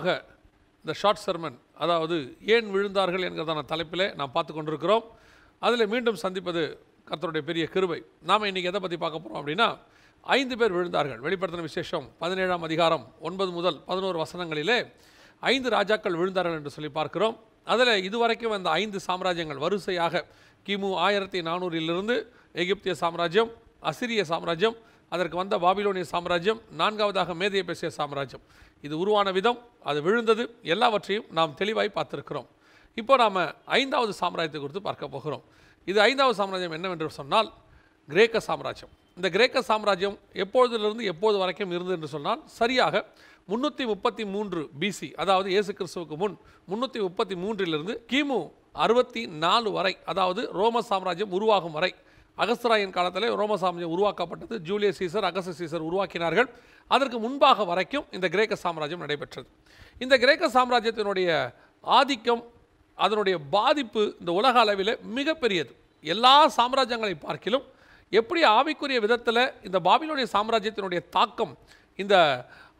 விரிவாக இந்த short sermon அதாவது ஏன் விழுந்தார்கள் என்கிறதான தலைப்பில் நாம் பார்த்து கொண்டிருக்கிறோம் அதில் மீண்டும் சந்திப்பது கர்த்தருடைய பெரிய கிருவை நாம் இன்றைக்கி எதை பற்றி பார்க்க போகிறோம் அப்படின்னா ஐந்து பேர் விழுந்தார்கள் வெளிப்படுத்தின விசேஷம் பதினேழாம் அதிகாரம் ஒன்பது முதல் பதினோரு வசனங்களிலே ஐந்து ராஜாக்கள் விழுந்தார்கள் என்று சொல்லி பார்க்கிறோம் அதில் இதுவரைக்கும் அந்த ஐந்து சாம்ராஜ்யங்கள் வரிசையாக கிமு ஆயிரத்தி நானூறிலிருந்து எகிப்திய சாம்ராஜ்யம் அசிரிய சாம்ராஜ்யம் அதற்கு வந்த பாபிலோனிய சாம்ராஜ்யம் நான்காவதாக மேதையை பேசிய சாம்ராஜ்யம் இது உருவான விதம் அது விழுந்தது எல்லாவற்றையும் நாம் தெளிவாய் பார்த்துருக்கிறோம் இப்போ நாம் ஐந்தாவது சாம்ராஜ்யத்தை குறித்து பார்க்க போகிறோம் இது ஐந்தாவது சாம்ராஜ்யம் என்னவென்று சொன்னால் கிரேக்க சாம்ராஜ்யம் இந்த கிரேக்க சாம்ராஜ்யம் எப்பொழுதிலிருந்து எப்போது வரைக்கும் இருந்து என்று சொன்னால் சரியாக முந்நூற்றி முப்பத்தி மூன்று பிசி அதாவது இயேசு கிறிஸ்துவுக்கு முன் முந்நூற்றி முப்பத்தி மூன்றிலிருந்து கிமு அறுபத்தி நாலு வரை அதாவது ரோம சாம்ராஜ்யம் உருவாகும் வரை அகஸ்தராயின் காலத்தில் ரோம சாம்ராஜ்யம் உருவாக்கப்பட்டது ஜூலியஸ் சீசர் அகஸ்த சீசர் உருவாக்கினார்கள் அதற்கு முன்பாக வரைக்கும் இந்த கிரேக்க சாம்ராஜ்யம் நடைபெற்றது இந்த கிரேக்க சாம்ராஜ்யத்தினுடைய ஆதிக்கம் அதனுடைய பாதிப்பு இந்த உலக அளவில் மிகப்பெரியது எல்லா சாம்ராஜ்யங்களை பார்க்கிலும் எப்படி ஆவிக்குரிய விதத்தில் இந்த பாபிலோனிய சாம்ராஜ்யத்தினுடைய தாக்கம் இந்த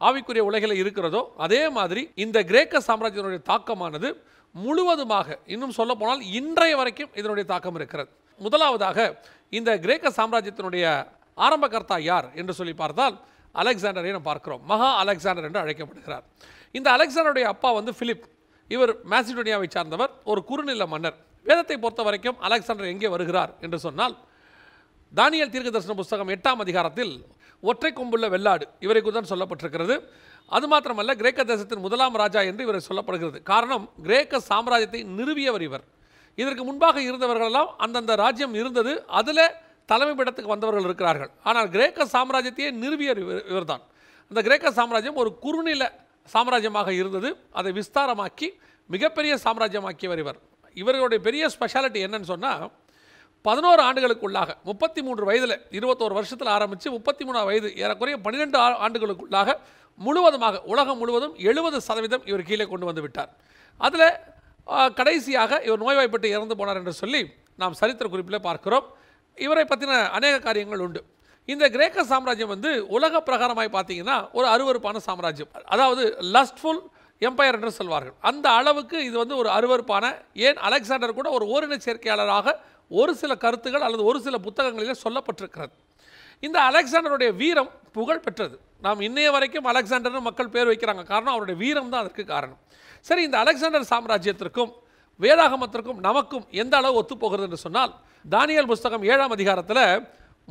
ஆவிக்குரிய உலகில் இருக்கிறதோ அதே மாதிரி இந்த கிரேக்க சாம்ராஜ்யத்தினுடைய தாக்கமானது முழுவதுமாக இன்னும் சொல்லப்போனால் இன்றைய வரைக்கும் இதனுடைய தாக்கம் இருக்கிறது முதலாவதாக இந்த கிரேக்க சாம்ராஜ்யத்தினுடைய ஆரம்பகர்த்தா யார் என்று சொல்லி பார்த்தால் அலெக்சாண்டரை நம்ம பார்க்கிறோம் மகா அலெக்சாண்டர் என்று அழைக்கப்படுகிறார் இந்த அலெக்சாண்டருடைய அப்பா வந்து பிலிப் இவர் மேசிடோனியாவை சார்ந்தவர் ஒரு குறுநில மன்னர் வேதத்தை பொறுத்த வரைக்கும் அலெக்சாண்டர் எங்கே வருகிறார் என்று சொன்னால் தானியல் தீர்க்க தரிசன புஸ்தகம் எட்டாம் அதிகாரத்தில் ஒற்றை கொம்புள்ள வெள்ளாடு இவரை தான் சொல்லப்பட்டிருக்கிறது அது மாத்திரமல்ல கிரேக்க தேசத்தின் முதலாம் ராஜா என்று இவரை சொல்லப்படுகிறது காரணம் கிரேக்க சாம்ராஜ்யத்தை நிறுவியவர் இவர் இதற்கு முன்பாக இருந்தவர்களெல்லாம் அந்தந்த ராஜ்யம் இருந்தது அதில் தலைமை வந்தவர்கள் இருக்கிறார்கள் ஆனால் கிரேக்க சாம்ராஜ்யத்தையே நிறுவியர் இவர்தான் அந்த கிரேக்க சாம்ராஜ்யம் ஒரு குறுநில சாம்ராஜ்யமாக இருந்தது அதை விஸ்தாரமாக்கி மிகப்பெரிய சாம்ராஜ்யமாக்கியவர் இவர் இவர்களுடைய பெரிய ஸ்பெஷாலிட்டி என்னன்னு சொன்னால் பதினோரு ஆண்டுகளுக்குள்ளாக முப்பத்தி மூன்று வயதில் இருபத்தோரு வருஷத்தில் ஆரம்பித்து முப்பத்தி மூணு வயது ஏறக்குறைய பன்னிரெண்டு ஆண்டுகளுக்குள்ளாக முழுவதுமாக உலகம் முழுவதும் எழுபது சதவீதம் இவர் கீழே கொண்டு வந்து விட்டார் அதில் கடைசியாக இவர் நோய்வாய்ப்பட்டு இறந்து போனார் என்று சொல்லி நாம் சரித்திர குறிப்பில் பார்க்கிறோம் இவரை பற்றின அநேக காரியங்கள் உண்டு இந்த கிரேக்க சாம்ராஜ்யம் வந்து உலக பிரகாரமாய் பார்த்தீங்கன்னா ஒரு அருவறுப்பான சாம்ராஜ்யம் அதாவது லஸ்ட்ஃபுல் எம்பையர் என்று சொல்வார்கள் அந்த அளவுக்கு இது வந்து ஒரு அருவறுப்பான ஏன் அலெக்சாண்டர் கூட ஒரு ஓரின சேர்க்கையாளராக ஒரு சில கருத்துகள் அல்லது ஒரு சில புத்தகங்களில் சொல்லப்பட்டிருக்கிறது இந்த அலெக்சாண்டருடைய வீரம் புகழ் பெற்றது நாம் இன்னைய வரைக்கும் அலெக்சாண்டர்னு மக்கள் பேர் வைக்கிறாங்க காரணம் அவருடைய வீரம் தான் அதற்கு காரணம் சரி இந்த அலெக்சாண்டர் சாம்ராஜ்யத்திற்கும் வேதாகமத்திற்கும் நமக்கும் எந்த அளவு ஒத்துப்போகிறது என்று சொன்னால் தானியல் புஸ்தகம் ஏழாம் அதிகாரத்தில்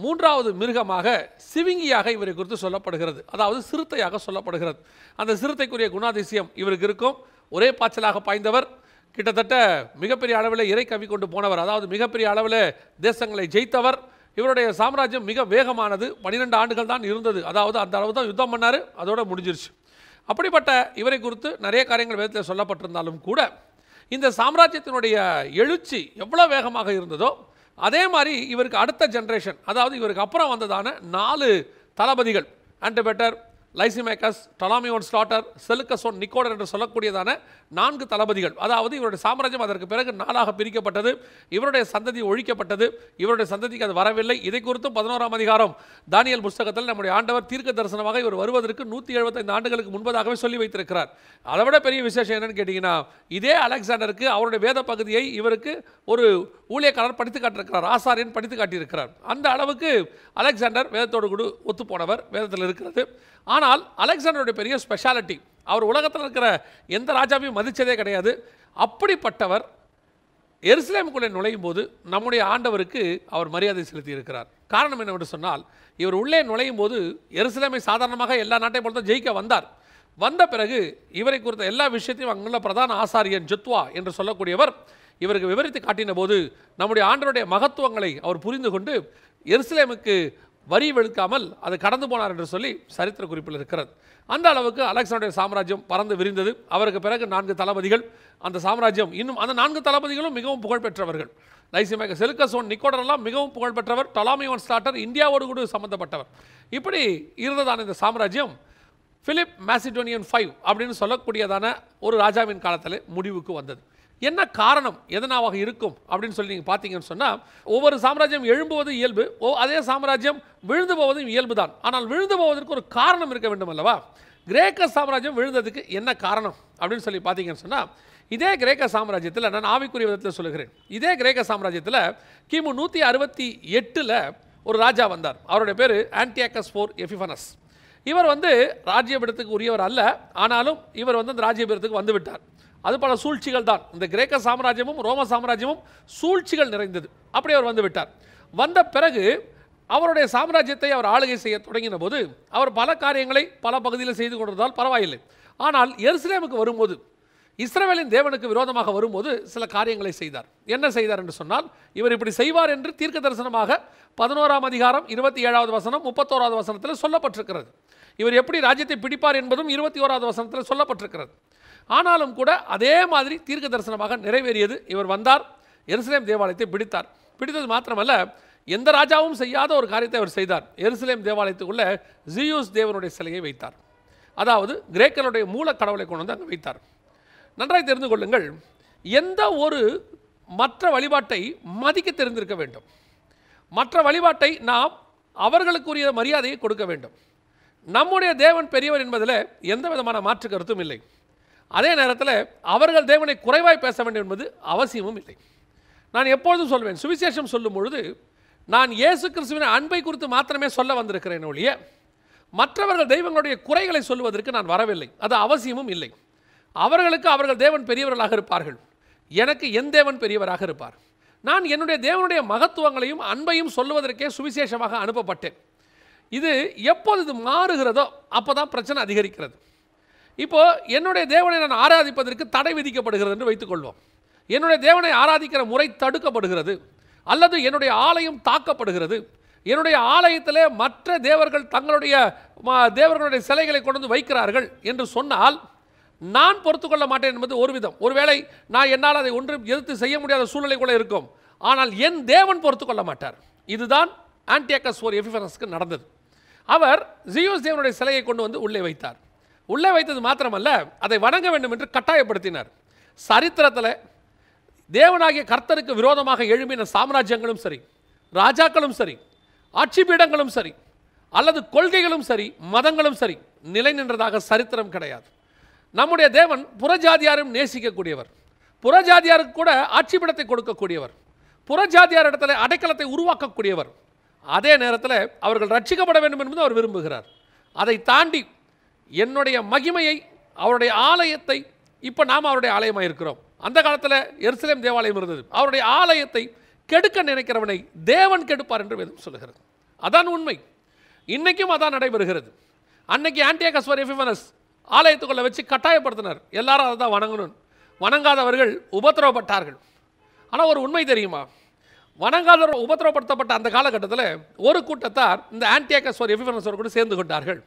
மூன்றாவது மிருகமாக சிவிங்கியாக இவரை குறித்து சொல்லப்படுகிறது அதாவது சிறுத்தையாக சொல்லப்படுகிறது அந்த சிறுத்தைக்குரிய குணாதிசயம் இவருக்கு இருக்கும் ஒரே பாய்ச்சலாக பாய்ந்தவர் கிட்டத்தட்ட மிகப்பெரிய அளவில் இறை கவி கொண்டு போனவர் அதாவது மிகப்பெரிய அளவில் தேசங்களை ஜெயித்தவர் இவருடைய சாம்ராஜ்யம் மிக வேகமானது பன்னிரெண்டு ஆண்டுகள் தான் இருந்தது அதாவது அந்த அளவு தான் யுத்தம் பண்ணார் அதோடு முடிஞ்சிருச்சு அப்படிப்பட்ட இவரை குறித்து நிறைய காரியங்கள் வேதத்தில் சொல்லப்பட்டிருந்தாலும் கூட இந்த சாம்ராஜ்யத்தினுடைய எழுச்சி எவ்வளோ வேகமாக இருந்ததோ அதே மாதிரி இவருக்கு அடுத்த ஜென்ரேஷன் அதாவது இவருக்கு அப்புறம் வந்ததான நாலு தளபதிகள் பெட்டர் லைசிமேக்கஸ் டொலாமியோன்ஸ் ஸ்டாட்டர் செலுக்கசோன் நிக்கோடர் என்று சொல்லக்கூடியதான நான்கு தளபதிகள் அதாவது இவருடைய சாம்ராஜ்யம் அதற்கு பிறகு நாளாக பிரிக்கப்பட்டது இவருடைய சந்ததி ஒழிக்கப்பட்டது இவருடைய சந்ததிக்கு அது வரவில்லை இதை குறித்தும் பதினோராம் அதிகாரம் தானியல் புஸ்தகத்தில் நம்முடைய ஆண்டவர் தீர்க்க தரிசனமாக இவர் வருவதற்கு நூற்றி எழுபத்தைந்து ஆண்டுகளுக்கு முன்பதாகவே சொல்லி வைத்திருக்கிறார் அதை விட பெரிய விசேஷம் என்னன்னு கேட்டிங்கன்னா இதே அலெக்சாண்டருக்கு அவருடைய வேத பகுதியை இவருக்கு ஒரு ஊழியக்காரர் படித்து காட்டியிருக்கிறார் ஆசாரியன் படித்து காட்டியிருக்கிறார் அந்த அளவுக்கு அலெக்சாண்டர் வேதத்தோடு கூட ஒத்துப்போனவர் வேதத்தில் இருக்கிறது ஆனால் அலெக்சாண்டருடைய பெரிய ஸ்பெஷாலிட்டி அவர் உலகத்தில் இருக்கிற எந்த ராஜாவையும் மதித்ததே கிடையாது அப்படிப்பட்டவர் எருசலேமுக்குள்ளே நுழையும் போது நம்முடைய ஆண்டவருக்கு அவர் மரியாதை செலுத்தி இருக்கிறார் காரணம் என்னவென்று சொன்னால் இவர் உள்ளே நுழையும் போது எருசலேமை சாதாரணமாக எல்லா நாட்டை பொறுத்த ஜெயிக்க வந்தார் வந்த பிறகு இவரை குறித்த எல்லா விஷயத்தையும் அங்குள்ள பிரதான ஆசாரியன் ஜுத்வா என்று சொல்லக்கூடியவர் இவருக்கு விவரித்து காட்டின போது நம்முடைய ஆண்டருடைய மகத்துவங்களை அவர் புரிந்து கொண்டு எருசலேமுக்கு வரி வெளுக்காமல் அது கடந்து போனார் என்று சொல்லி சரித்திர குறிப்பில் இருக்கிறது அந்த அளவுக்கு அலெக்சாண்டர் சாம்ராஜ்யம் பறந்து விரிந்தது அவருக்கு பிறகு நான்கு தளபதிகள் அந்த சாம்ராஜ்யம் இன்னும் அந்த நான்கு தளபதிகளும் மிகவும் புகழ்பெற்றவர்கள் லைசிமேக செலுக்கசோன் நிக்கோடரெல்லாம் மிகவும் புகழ்பெற்றவர் டொலாமியோன் ஸ்டார்டர் இந்தியாவோடு கூட சம்மந்தப்பட்டவர் இப்படி இருந்ததான இந்த சாம்ராஜ்யம் ஃபிலிப் மேசிடோனியன் ஃபைவ் அப்படின்னு சொல்லக்கூடியதான ஒரு ராஜாவின் காலத்தில் முடிவுக்கு வந்தது என்ன காரணம் எதனாவாக இருக்கும் அப்படின்னு சொல்லி நீங்கள் பார்த்தீங்கன்னு சொன்னால் ஒவ்வொரு சாம்ராஜ்யம் எழும்புவது இயல்பு ஓ அதே சாம்ராஜ்யம் விழுந்து போவதும் இயல்பு தான் ஆனால் விழுந்து போவதற்கு ஒரு காரணம் இருக்க வேண்டும் அல்லவா கிரேக்க சாம்ராஜ்யம் விழுந்ததுக்கு என்ன காரணம் அப்படின்னு சொல்லி பார்த்தீங்கன்னு சொன்னால் இதே கிரேக்க சாம்ராஜ்யத்தில் நான் ஆவிக்குரிய விதத்தில் சொல்லுகிறேன் இதே கிரேக்க சாம்ராஜ்யத்தில் கிமு நூற்றி அறுபத்தி எட்டில் ஒரு ராஜா வந்தார் அவருடைய பேர் ஆன்டியாக்கஸ் ஃபோர் எஃபிஃபனஸ் இவர் வந்து ராஜ்யபீடத்துக்கு உரியவர் அல்ல ஆனாலும் இவர் வந்து அந்த ராஜ்யபீடத்துக்கு வந்துவிட்டார் அது பல சூழ்ச்சிகள் தான் இந்த கிரேக்க சாம்ராஜ்யமும் ரோம சாம்ராஜ்யமும் சூழ்ச்சிகள் நிறைந்தது அப்படி அவர் வந்து விட்டார் வந்த பிறகு அவருடைய சாம்ராஜ்யத்தை அவர் ஆளுகை செய்ய தொடங்கின போது அவர் பல காரியங்களை பல பகுதியில் செய்து கொண்டிருந்தால் பரவாயில்லை ஆனால் எருசலேமுக்கு வரும்போது இஸ்ரேலின் தேவனுக்கு விரோதமாக வரும்போது சில காரியங்களை செய்தார் என்ன செய்தார் என்று சொன்னால் இவர் இப்படி செய்வார் என்று தீர்க்க தரிசனமாக பதினோராம் அதிகாரம் இருபத்தி ஏழாவது வசனம் முப்பத்தோராவது வசனத்தில் சொல்லப்பட்டிருக்கிறது இவர் எப்படி ராஜ்யத்தை பிடிப்பார் என்பதும் இருபத்தி ஓராவது வசனத்தில் சொல்லப்பட்டிருக்கிறது ஆனாலும் கூட அதே மாதிரி தீர்க்க தரிசனமாக நிறைவேறியது இவர் வந்தார் எருசலேம் தேவாலயத்தை பிடித்தார் பிடித்தது மாத்திரமல்ல எந்த ராஜாவும் செய்யாத ஒரு காரியத்தை அவர் செய்தார் எருசலேம் தேவாலயத்துக்குள்ளே ஜியூஸ் தேவனுடைய சிலையை வைத்தார் அதாவது கிரேக்கனுடைய மூல கடவுளை கொண்டு வந்து அங்கே வைத்தார் நன்றாக தெரிந்து கொள்ளுங்கள் எந்த ஒரு மற்ற வழிபாட்டை மதிக்க தெரிந்திருக்க வேண்டும் மற்ற வழிபாட்டை நாம் அவர்களுக்குரிய மரியாதையை கொடுக்க வேண்டும் நம்முடைய தேவன் பெரியவர் என்பதில் எந்த விதமான மாற்று கருத்தும் இல்லை அதே நேரத்தில் அவர்கள் தேவனை குறைவாய் பேச வேண்டும் என்பது அவசியமும் இல்லை நான் எப்பொழுதும் சொல்வேன் சுவிசேஷம் சொல்லும் பொழுது நான் இயேசு கிறிஸ்துவின் அன்பை குறித்து மாத்திரமே சொல்ல வந்திருக்கிறேன் ஒழிய மற்றவர்கள் தெய்வங்களுடைய குறைகளை சொல்வதற்கு நான் வரவில்லை அது அவசியமும் இல்லை அவர்களுக்கு அவர்கள் தேவன் பெரியவர்களாக இருப்பார்கள் எனக்கு என் தேவன் பெரியவராக இருப்பார் நான் என்னுடைய தேவனுடைய மகத்துவங்களையும் அன்பையும் சொல்லுவதற்கே சுவிசேஷமாக அனுப்பப்பட்டேன் இது எப்போது இது மாறுகிறதோ அப்போ தான் பிரச்சனை அதிகரிக்கிறது இப்போது என்னுடைய தேவனை நான் ஆராதிப்பதற்கு தடை விதிக்கப்படுகிறது என்று வைத்துக்கொள்வோம் என்னுடைய தேவனை ஆராதிக்கிற முறை தடுக்கப்படுகிறது அல்லது என்னுடைய ஆலயம் தாக்கப்படுகிறது என்னுடைய ஆலயத்தில் மற்ற தேவர்கள் தங்களுடைய தேவர்களுடைய சிலைகளை கொண்டு வந்து வைக்கிறார்கள் என்று சொன்னால் நான் பொறுத்துக்கொள்ள மாட்டேன் என்பது ஒரு விதம் ஒருவேளை நான் என்னால் அதை ஒன்றும் எதிர்த்து செய்ய முடியாத சூழ்நிலை கூட இருக்கும் ஆனால் என் தேவன் பொறுத்துக்கொள்ள மாட்டார் இதுதான் ஆன்டியாக்கஸ் ஒரு எஃபிஃபரஸ்க்கு நடந்தது அவர் ஜியோஸ் தேவனுடைய சிலையை கொண்டு வந்து உள்ளே வைத்தார் உள்ளே வைத்தது மாத்திரமல்ல அதை வணங்க வேண்டும் என்று கட்டாயப்படுத்தினார் சரித்திரத்தில் தேவனாகிய கர்த்தருக்கு விரோதமாக எழும்பின சாம்ராஜ்யங்களும் சரி ராஜாக்களும் சரி ஆட்சி பீடங்களும் சரி அல்லது கொள்கைகளும் சரி மதங்களும் சரி நிலை நின்றதாக சரித்திரம் கிடையாது நம்முடைய தேவன் புறஜாதியாரும் நேசிக்கக்கூடியவர் புறஜாதியாருக்கு கூட ஆட்சி பீடத்தை கொடுக்கக்கூடியவர் புறஜாதியார் இடத்துல அடைக்கலத்தை உருவாக்கக்கூடியவர் அதே நேரத்தில் அவர்கள் ரட்சிக்கப்பட வேண்டும் என்பது அவர் விரும்புகிறார் அதை தாண்டி என்னுடைய மகிமையை அவருடைய ஆலயத்தை இப்போ நாம் அவருடைய ஆலயமாக இருக்கிறோம் அந்த காலத்தில் எருசலேம் தேவாலயம் இருந்தது அவருடைய ஆலயத்தை கெடுக்க நினைக்கிறவனை தேவன் கெடுப்பார் என்று வேதம் சொல்லுகிறது அதான் உண்மை இன்றைக்கும் அதான் நடைபெறுகிறது அன்னைக்கு ஆன்டியாகஸ்வர் எஃபிமனஸ் ஆலயத்துக்குள்ளே வச்சு கட்டாயப்படுத்தினர் எல்லாரும் அதை தான் வணங்கணும் வணங்காதவர்கள் உபத்திரவப்பட்டார்கள் ஆனால் ஒரு உண்மை தெரியுமா வணங்காதவர் உபத்திரவப்படுத்தப்பட்ட அந்த காலகட்டத்தில் ஒரு கூட்டத்தார் இந்த ஆன்டியாகஸ்வர் எஃபிவனஸோர் கூட சேர்ந்து கொண்டார்கள்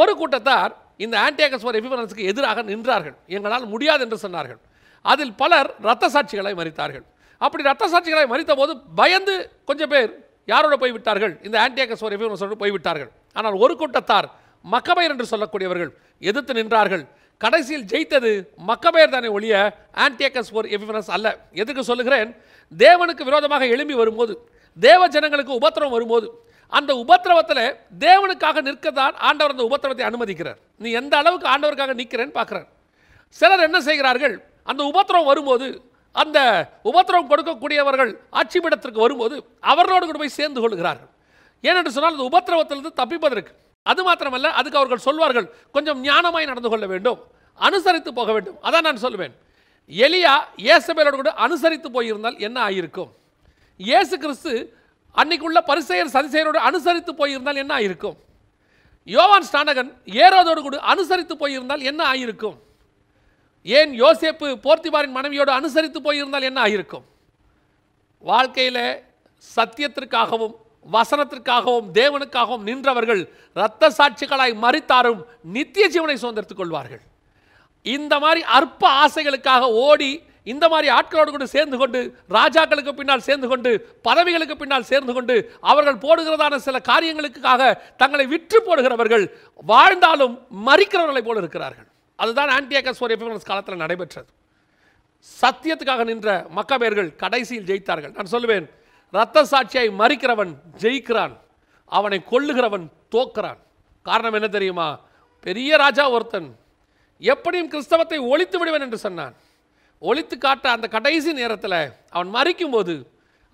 ஒரு கூட்டத்தார் இந்த ஒரு எபிபரன்ஸுக்கு எதிராக நின்றார்கள் எங்களால் முடியாது என்று சொன்னார்கள் அதில் பலர் இரத்த சாட்சிகளை மறித்தார்கள் அப்படி இரத்த சாட்சிகளை மறித்த போது பயந்து கொஞ்சம் பேர் யாரோட போய்விட்டார்கள் இந்த ஆன்டியாகஸ்வர் எபிபரன்ஸோடு போய்விட்டார்கள் ஆனால் ஒரு கூட்டத்தார் மக்கபயர் என்று சொல்லக்கூடியவர்கள் எதிர்த்து நின்றார்கள் கடைசியில் ஜெயித்தது மக்கபேர் தானே ஒழிய ஆன்டியக்கஸ் ஒரு எபிபனஸ் அல்ல எதுக்கு சொல்லுகிறேன் தேவனுக்கு விரோதமாக எழும்பி வரும்போது தேவ ஜனங்களுக்கு உபத்திரம் வரும்போது அந்த உபத்திரவத்தில் தேவனுக்காக நிற்க தான் ஆண்டவர் அந்த உபத்திரவத்தை அனுமதிக்கிறார் நீ எந்த அளவுக்கு ஆண்டவருக்காக நிற்கிறேன்னு பார்க்குறார் சிலர் என்ன செய்கிறார்கள் அந்த உபத்திரவம் வரும்போது அந்த உபத்திரவம் கொடுக்கக்கூடியவர்கள் ஆட்சிபீடத்திற்கு வரும்போது அவர்களோடு கூட போய் சேர்ந்து கொள்கிறார்கள் ஏனென்று சொன்னால் அந்த உபத்திரவத்திலிருந்து தப்பிப்பதற்கு அது மாத்திரமல்ல அதுக்கு அவர்கள் சொல்வார்கள் கொஞ்சம் ஞானமாய் நடந்து கொள்ள வேண்டும் அனுசரித்து போக வேண்டும் அதான் நான் சொல்லுவேன் எலியா ஏசபேலோடு கூட அனுசரித்து போயிருந்தால் என்ன ஆகியிருக்கும் இயேசு கிறிஸ்து அன்னைக்குள்ள பரிசெயர் சதிசெயரோடு அனுசரித்து போயிருந்தால் என்ன ஆயிருக்கும் யோவான் ஸ்டானகன் ஏரோதோடு கூட அனுசரித்து போயிருந்தால் என்ன ஆயிருக்கும் ஏன் யோசேப்பு போர்த்திபாரின் மனைவியோடு அனுசரித்து போயிருந்தால் என்ன ஆயிருக்கும் வாழ்க்கையில் சத்தியத்திற்காகவும் வசனத்திற்காகவும் தேவனுக்காகவும் நின்றவர்கள் இரத்த சாட்சிகளாய் மறித்தாரும் நித்திய ஜீவனை சுதந்திரத்துக் கொள்வார்கள் இந்த மாதிரி அற்ப ஆசைகளுக்காக ஓடி இந்த மாதிரி ஆட்களோடு கொண்டு சேர்ந்து கொண்டு ராஜாக்களுக்கு பின்னால் சேர்ந்து கொண்டு பதவிகளுக்கு பின்னால் சேர்ந்து கொண்டு அவர்கள் போடுகிறதான சில காரியங்களுக்காக தங்களை விற்று போடுகிறவர்கள் வாழ்ந்தாலும் மறிக்கிறவர்களை போல இருக்கிறார்கள் அதுதான் ஆன்டி எபிமனஸ் காலத்தில் நடைபெற்றது சத்தியத்துக்காக நின்ற மக்கபேர்கள் கடைசியில் ஜெயித்தார்கள் நான் சொல்லுவேன் இரத்த சாட்சியை மறிக்கிறவன் ஜெயிக்கிறான் அவனை கொள்ளுகிறவன் தோக்கிறான் காரணம் என்ன தெரியுமா பெரிய ராஜா ஒருத்தன் எப்படியும் கிறிஸ்தவத்தை ஒழித்து விடுவேன் என்று சொன்னான் ஒழித்து காட்ட அந்த கடைசி நேரத்தில் அவன் மறிக்கும் போது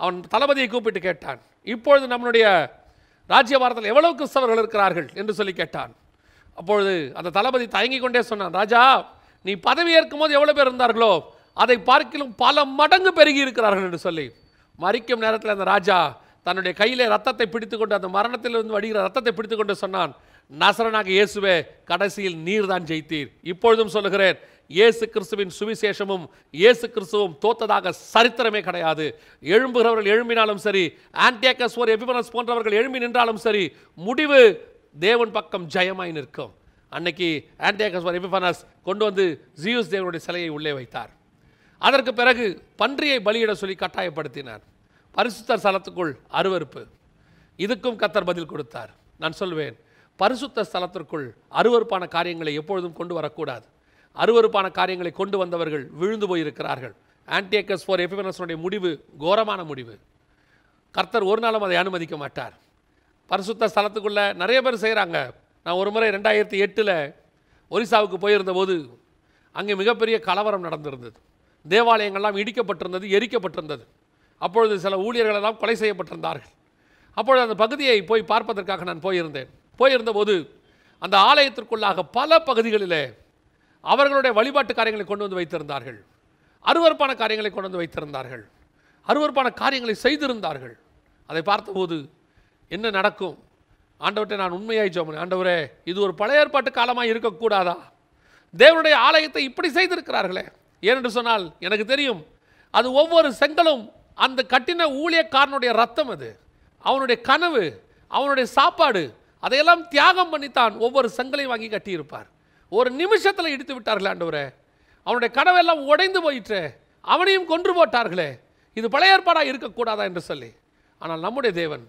அவன் தளபதியை கூப்பிட்டு கேட்டான் இப்பொழுது நம்முடைய ராஜ்யவாரத்தில் எவ்வளவு கிறிஸ்தவர்கள் இருக்கிறார்கள் என்று சொல்லி கேட்டான் அப்பொழுது அந்த தளபதி தயங்கிக் கொண்டே சொன்னான் ராஜா நீ பதவி ஏற்கும் போது எவ்வளோ பேர் இருந்தார்களோ அதை பார்க்கிலும் பல மடங்கு பெருகி இருக்கிறார்கள் என்று சொல்லி மறிக்கும் நேரத்தில் அந்த ராஜா தன்னுடைய கையிலே ரத்தத்தை பிடித்துக்கொண்டு அந்த மரணத்திலிருந்து வடிகிற ரத்தத்தை பிடித்துக்கொண்டு சொன்னான் நசரனாக இயேசுவே கடைசியில் நீர் தான் ஜெயித்தீர் இப்பொழுதும் சொல்லுகிறேன் இயேசு கிறிஸ்துவின் சுவிசேஷமும் இயேசு கிறிஸ்துவும் தோத்ததாக சரித்திரமே கிடையாது எழும்புகிறவர்கள் எழும்பினாலும் சரி ஆன்டியாக்கஸ் ஒரு எபிபனஸ் போன்றவர்கள் எழும்பி நின்றாலும் சரி முடிவு தேவன் பக்கம் ஜெயமாய் நிற்கும் அன்னைக்கு ஆன்டியாக்கஸ் ஒரு எபிபனஸ் கொண்டு வந்து ஜியூஸ் தேவனுடைய சிலையை உள்ளே வைத்தார் அதற்கு பிறகு பன்றியை பலியிட சொல்லி கட்டாயப்படுத்தினார் பரிசுத்தர் ஸ்தலத்துக்குள் அருவறுப்பு இதுக்கும் கத்தர் பதில் கொடுத்தார் நான் சொல்வேன் பரிசுத்த ஸ்தலத்திற்குள் அருவறுப்பான காரியங்களை எப்பொழுதும் கொண்டு வரக்கூடாது அருவறுப்பான காரியங்களை கொண்டு வந்தவர்கள் விழுந்து போயிருக்கிறார்கள் ஆன்டியக்கஸ் ஃபார் எஃபிவனஸனுடைய முடிவு கோரமான முடிவு கர்த்தர் ஒரு நாளும் அதை அனுமதிக்க மாட்டார் பரிசுத்த ஸ்தலத்துக்குள்ளே நிறைய பேர் செய்கிறாங்க நான் ஒரு முறை ரெண்டாயிரத்தி எட்டில் ஒரிசாவுக்கு போயிருந்தபோது அங்கே மிகப்பெரிய கலவரம் நடந்திருந்தது தேவாலயங்கள்லாம் இடிக்கப்பட்டிருந்தது எரிக்கப்பட்டிருந்தது அப்பொழுது சில ஊழியர்களெல்லாம் கொலை செய்யப்பட்டிருந்தார்கள் அப்பொழுது அந்த பகுதியை போய் பார்ப்பதற்காக நான் போயிருந்தேன் போயிருந்தபோது அந்த ஆலயத்திற்குள்ளாக பல பகுதிகளில் அவர்களுடைய வழிபாட்டு காரியங்களை கொண்டு வந்து வைத்திருந்தார்கள் அருவறுப்பான காரியங்களை கொண்டு வந்து வைத்திருந்தார்கள் அருவறுப்பான காரியங்களை செய்திருந்தார்கள் அதை பார்த்தபோது என்ன நடக்கும் ஆண்டவர்கிட்ட நான் உண்மையாய் ஜோமன் ஆண்டவரே இது ஒரு பழைய ஏற்பாட்டு காலமாக இருக்கக்கூடாதா தேவனுடைய ஆலயத்தை இப்படி செய்திருக்கிறார்களே ஏனென்று சொன்னால் எனக்கு தெரியும் அது ஒவ்வொரு செங்கலும் அந்த கட்டின ஊழியக்காரனுடைய ரத்தம் அது அவனுடைய கனவு அவனுடைய சாப்பாடு அதையெல்லாம் தியாகம் பண்ணித்தான் ஒவ்வொரு செங்கலையும் வாங்கி கட்டியிருப்பார் ஒரு நிமிஷத்தில் இடித்து விட்டார்கள் ஆண்டவரே அவனுடைய கனவெல்லாம் உடைந்து போயிற்று அவனையும் கொன்று போட்டார்களே இது பழைய ஏற்பாடாக இருக்கக்கூடாதா என்று சொல்லி ஆனால் நம்முடைய தேவன்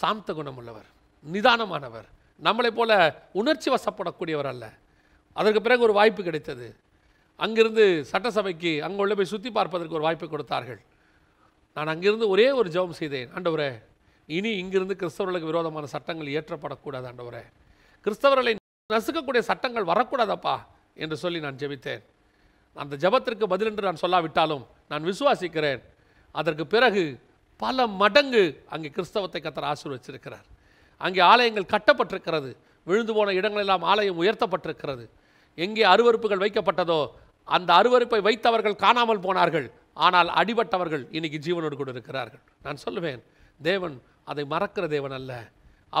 சாந்த குணம் உள்ளவர் நிதானமானவர் நம்மளை போல உணர்ச்சி வசப்படக்கூடியவர் அல்ல அதற்கு பிறகு ஒரு வாய்ப்பு கிடைத்தது அங்கிருந்து சட்டசபைக்கு அங்கே உள்ள போய் சுற்றி பார்ப்பதற்கு ஒரு வாய்ப்பு கொடுத்தார்கள் நான் அங்கிருந்து ஒரே ஒரு ஜெபம் செய்தேன் ஆண்டவரே இனி இங்கிருந்து கிறிஸ்தவர்களுக்கு விரோதமான சட்டங்கள் இயற்றப்படக்கூடாது ஆண்டவரே கிறிஸ்தவர்களை நசுக்கக்கூடிய சட்டங்கள் வரக்கூடாதப்பா என்று சொல்லி நான் ஜெபித்தேன் அந்த ஜபத்திற்கு பதில் என்று நான் சொல்லாவிட்டாலும் நான் விசுவாசிக்கிறேன் அதற்கு பிறகு பல மடங்கு அங்கே கிறிஸ்தவத்தை கத்தர் ஆசீர்வச்சிருக்கிறார் அங்கே ஆலயங்கள் கட்டப்பட்டிருக்கிறது விழுந்து போன இடங்களெல்லாம் ஆலயம் உயர்த்தப்பட்டிருக்கிறது எங்கே அருவறுப்புகள் வைக்கப்பட்டதோ அந்த அருவறுப்பை வைத்தவர்கள் காணாமல் போனார்கள் ஆனால் அடிபட்டவர்கள் இன்னைக்கு ஜீவனோடு கூட இருக்கிறார்கள் நான் சொல்லுவேன் தேவன் அதை மறக்கிற தேவன் அல்ல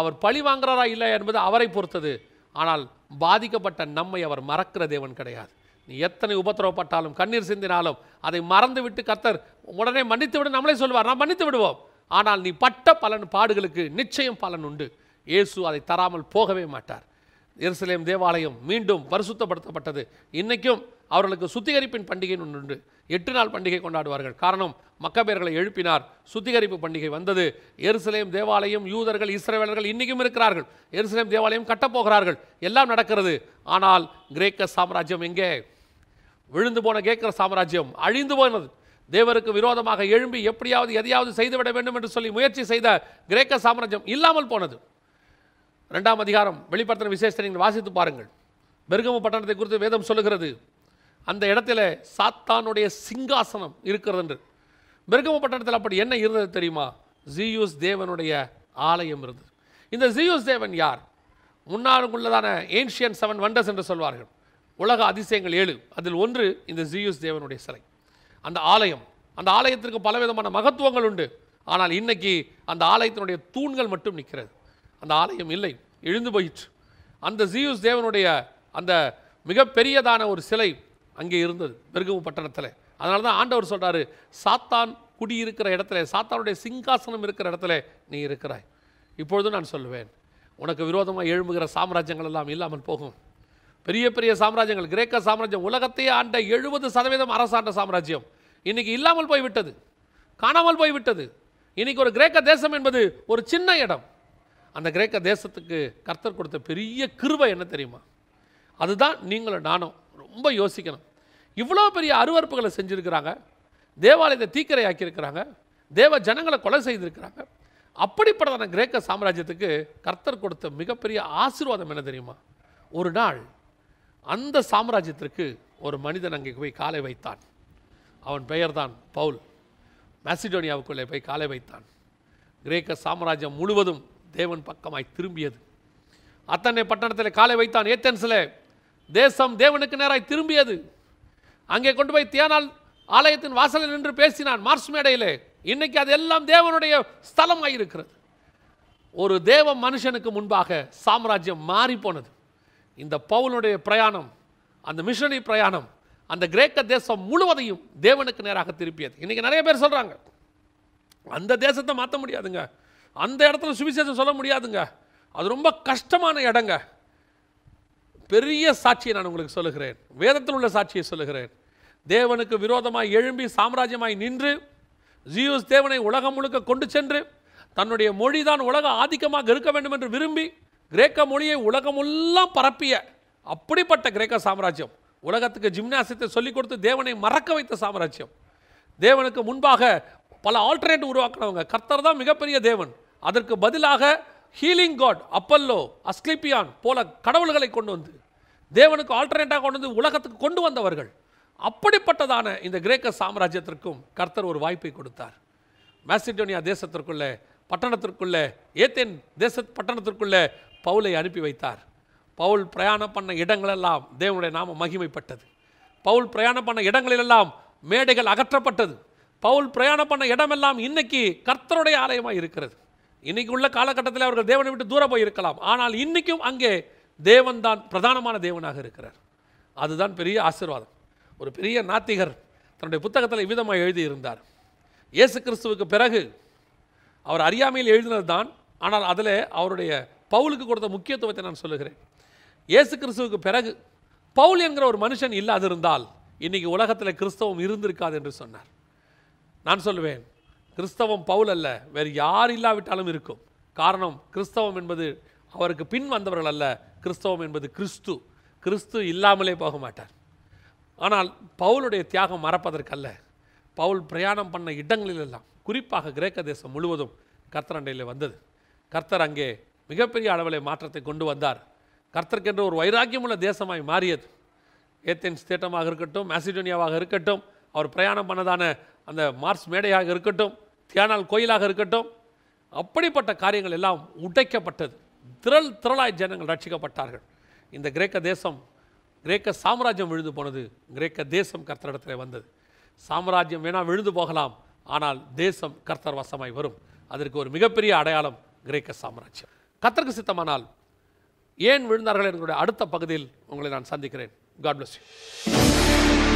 அவர் பழி வாங்குறாரா இல்லை என்பது அவரை பொறுத்தது ஆனால் பாதிக்கப்பட்ட நம்மை அவர் மறக்கிற தேவன் கிடையாது நீ எத்தனை உபத்திரவப்பட்டாலும் கண்ணீர் சிந்தினாலும் அதை மறந்துவிட்டு கத்தர் உடனே மன்னித்து விட நம்மளே சொல்லுவார் நான் மன்னித்து விடுவோம் ஆனால் நீ பட்ட பலன் பாடுகளுக்கு நிச்சயம் பலன் உண்டு இயேசு அதை தராமல் போகவே மாட்டார் எருசலேம் தேவாலயம் மீண்டும் பரிசுத்தப்படுத்தப்பட்டது இன்றைக்கும் அவர்களுக்கு சுத்திகரிப்பின் பண்டிகைன்னு ஒன்று உண்டு எட்டு நாள் பண்டிகை கொண்டாடுவார்கள் காரணம் மக்கபேர்களை எழுப்பினார் சுத்திகரிப்பு பண்டிகை வந்தது எருசலேம் தேவாலயம் யூதர்கள் இஸ்ரேலர்கள் இன்றைக்கும் இருக்கிறார்கள் எருசலேம் தேவாலயம் கட்டப்போகிறார்கள் எல்லாம் நடக்கிறது ஆனால் கிரேக்க சாம்ராஜ்யம் எங்கே விழுந்து போன கிரேக்க சாம்ராஜ்யம் அழிந்து போனது தேவருக்கு விரோதமாக எழும்பி எப்படியாவது எதையாவது செய்துவிட வேண்டும் என்று சொல்லி முயற்சி செய்த கிரேக்க சாம்ராஜ்யம் இல்லாமல் போனது ரெண்டாம் அதிகாரம் வெளிப்படுத்தின விசேஷத்தை நீங்கள் வாசித்து பாருங்கள் பெருகம பட்டணத்தை குறித்து வேதம் சொல்லுகிறது அந்த இடத்துல சாத்தானுடைய சிங்காசனம் இருக்கிறது என்று பெருகம பட்டணத்தில் அப்படி என்ன இருந்தது தெரியுமா ஜியூஸ் தேவனுடைய ஆலயம் இருந்தது இந்த ஜியூஸ் தேவன் யார் உள்ளதான ஏன்ஷியன் செவன் வண்டர்ஸ் என்று சொல்வார்கள் உலக அதிசயங்கள் ஏழு அதில் ஒன்று இந்த ஜியூஸ் தேவனுடைய சிலை அந்த ஆலயம் அந்த ஆலயத்திற்கு பலவிதமான மகத்துவங்கள் உண்டு ஆனால் இன்னைக்கு அந்த ஆலயத்தினுடைய தூண்கள் மட்டும் நிற்கிறது அந்த ஆலயம் இல்லை எழுந்து போயிற்று அந்த ஜியூஸ் தேவனுடைய அந்த மிகப்பெரியதான ஒரு சிலை அங்கே இருந்தது பெருகவு பட்டணத்தில் அதனால தான் ஆண்டவர் சொல்கிறார் சாத்தான் குடியிருக்கிற இடத்துல சாத்தானுடைய சிங்காசனம் இருக்கிற இடத்துல நீ இருக்கிறாய் இப்பொழுது நான் சொல்லுவேன் உனக்கு விரோதமாக எழும்புகிற சாம்ராஜ்யங்கள் எல்லாம் இல்லாமல் போகும் பெரிய பெரிய சாம்ராஜ்யங்கள் கிரேக்க சாம்ராஜ்யம் உலகத்தையே ஆண்ட எழுபது சதவீதம் அரசாண்ட சாம்ராஜ்யம் இன்னைக்கு இல்லாமல் போய்விட்டது காணாமல் போய்விட்டது இன்றைக்கி ஒரு கிரேக்க தேசம் என்பது ஒரு சின்ன இடம் அந்த கிரேக்க தேசத்துக்கு கர்த்தர் கொடுத்த பெரிய கிருவை என்ன தெரியுமா அதுதான் நீங்களும் நானும் ரொம்ப யோசிக்கணும் இவ்வளோ பெரிய அருவறுப்புகளை செஞ்சுருக்கிறாங்க தேவாலயத்தை தீக்கரை ஆக்கியிருக்கிறாங்க தேவ ஜனங்களை கொலை செய்திருக்கிறாங்க அப்படிப்பட்டதான கிரேக்க சாம்ராஜ்யத்துக்கு கர்த்தர் கொடுத்த மிகப்பெரிய ஆசீர்வாதம் என்ன தெரியுமா ஒரு நாள் அந்த சாம்ராஜ்யத்திற்கு ஒரு மனிதன் அங்கே போய் காலை வைத்தான் அவன் பெயர்தான் பவுல் மேசிடோனியாவுக்குள்ளே போய் காலை வைத்தான் கிரேக்க சாம்ராஜ்யம் முழுவதும் தேவன் பக்கமாய் திரும்பியது அத்தனை பட்டணத்தில் காலை வைத்தான் ஏத்தன்ஸில் தேசம் தேவனுக்கு நேராய் திரும்பியது அங்கே கொண்டு போய் தியானால் ஆலயத்தின் வாசலில் நின்று பேசினான் மார்ச் மேடையில் இன்றைக்கி அது எல்லாம் தேவனுடைய ஸ்தலமாக இருக்கிறது ஒரு தேவ மனுஷனுக்கு முன்பாக சாம்ராஜ்யம் மாறி போனது இந்த பவுலுடைய பிரயாணம் அந்த மிஷனரி பிரயாணம் அந்த கிரேக்க தேசம் முழுவதையும் தேவனுக்கு நேராக திருப்பியது இன்றைக்கி நிறைய பேர் சொல்கிறாங்க அந்த தேசத்தை மாற்ற முடியாதுங்க அந்த இடத்துல சுவிசேஷம் சொல்ல முடியாதுங்க அது ரொம்ப கஷ்டமான இடங்க பெரிய சாட்சியை நான் உங்களுக்கு சொல்லுகிறேன் வேதத்தில் உள்ள சாட்சியை சொல்லுகிறேன் தேவனுக்கு விரோதமாக எழும்பி சாம்ராஜ்யமாய் நின்று ஜியூஸ் தேவனை உலகம் முழுக்க கொண்டு சென்று தன்னுடைய மொழி தான் உலக ஆதிக்கமாக இருக்க வேண்டும் என்று விரும்பி கிரேக்க மொழியை உலகமெல்லாம் பரப்பிய அப்படிப்பட்ட கிரேக்க சாம்ராஜ்யம் உலகத்துக்கு ஜிம்னாசியத்தை சொல்லிக் கொடுத்து தேவனை மறக்க வைத்த சாம்ராஜ்யம் தேவனுக்கு முன்பாக பல ஆல்டர்னேட் உருவாக்குனவங்க கர்த்தர் தான் மிகப்பெரிய தேவன் அதற்கு பதிலாக ஹீலிங் காட் அப்பல்லோ அஸ்கிரிப்பியான் போல கடவுள்களை கொண்டு வந்து தேவனுக்கு ஆல்டர்னேட்டாக கொண்டு வந்து உலகத்துக்கு கொண்டு வந்தவர்கள் அப்படிப்பட்டதான இந்த கிரேக்க சாம்ராஜ்யத்திற்கும் கர்த்தர் ஒரு வாய்ப்பை கொடுத்தார் மேசிடோனியா தேசத்திற்குள்ளே பட்டணத்திற்குள்ளே ஏத்தேன் தேச பட்டணத்திற்குள்ளே பவுலை அனுப்பி வைத்தார் பவுல் பிரயாணம் பண்ண இடங்களெல்லாம் தேவனுடைய நாம மகிமைப்பட்டது பவுல் பிரயாணம் பண்ண இடங்களிலெல்லாம் மேடைகள் அகற்றப்பட்டது பவுல் பிரயாணம் பண்ண இடமெல்லாம் இன்னைக்கு கர்த்தருடைய ஆலயமாக இருக்கிறது இன்றைக்கு உள்ள காலகட்டத்தில் அவர்கள் தேவனை விட்டு தூரம் போயிருக்கலாம் ஆனால் இன்றைக்கும் அங்கே தேவன் தான் பிரதானமான தேவனாக இருக்கிறார் அதுதான் பெரிய ஆசீர்வாதம் ஒரு பெரிய நாத்திகர் தன்னுடைய புத்தகத்தில் இவ்விதமாக எழுதியிருந்தார் இயேசு கிறிஸ்துவுக்கு பிறகு அவர் அறியாமையில் எழுதினது தான் ஆனால் அதில் அவருடைய பவுலுக்கு கொடுத்த முக்கியத்துவத்தை நான் சொல்லுகிறேன் இயேசு கிறிஸ்துவுக்கு பிறகு பவுல் என்கிற ஒரு மனுஷன் இல்லாதிருந்தால் இன்றைக்கி உலகத்தில் கிறிஸ்தவம் இருந்திருக்காது என்று சொன்னார் நான் சொல்லுவேன் கிறிஸ்தவம் பவுல் அல்ல வேறு யார் இல்லாவிட்டாலும் இருக்கும் காரணம் கிறிஸ்தவம் என்பது அவருக்கு பின் வந்தவர்கள் அல்ல கிறிஸ்தவம் என்பது கிறிஸ்து கிறிஸ்து இல்லாமலே போக மாட்டார் ஆனால் பவுலுடைய தியாகம் மறப்பதற்கல்ல பவுல் பிரயாணம் பண்ண இடங்களிலெல்லாம் குறிப்பாக கிரேக்க தேசம் முழுவதும் கர்த்தரண்டையில் வந்தது கர்த்தர் அங்கே மிகப்பெரிய அளவில் மாற்றத்தை கொண்டு வந்தார் கர்த்தர்க்கென்று ஒரு வைராக்கியமுள்ள தேசமாய் மாறியது ஏத்தேன்ஸ் தேட்டமாக இருக்கட்டும் மேசிடோனியாவாக இருக்கட்டும் அவர் பிரயாணம் பண்ணதான அந்த மார்ஸ் மேடையாக இருக்கட்டும் தியானால் கோயிலாக இருக்கட்டும் அப்படிப்பட்ட காரியங்கள் எல்லாம் உடைக்கப்பட்டது திரள் திரளாய் ஜனங்கள் ரட்சிக்கப்பட்டார்கள் இந்த கிரேக்க தேசம் கிரேக்க சாம்ராஜ்யம் விழுந்து போனது கிரேக்க தேசம் கர்த்தரிடத்தில் வந்தது சாம்ராஜ்யம் வேணால் விழுந்து போகலாம் ஆனால் தேசம் கர்த்தர் வசமாய் வரும் அதற்கு ஒரு மிகப்பெரிய அடையாளம் கிரேக்க சாம்ராஜ்யம் கத்தருக்கு சித்தமானால் ஏன் விழுந்தார்கள் என்களுடைய அடுத்த பகுதியில் உங்களை நான் சந்திக்கிறேன் காட் பிளஸ் யூ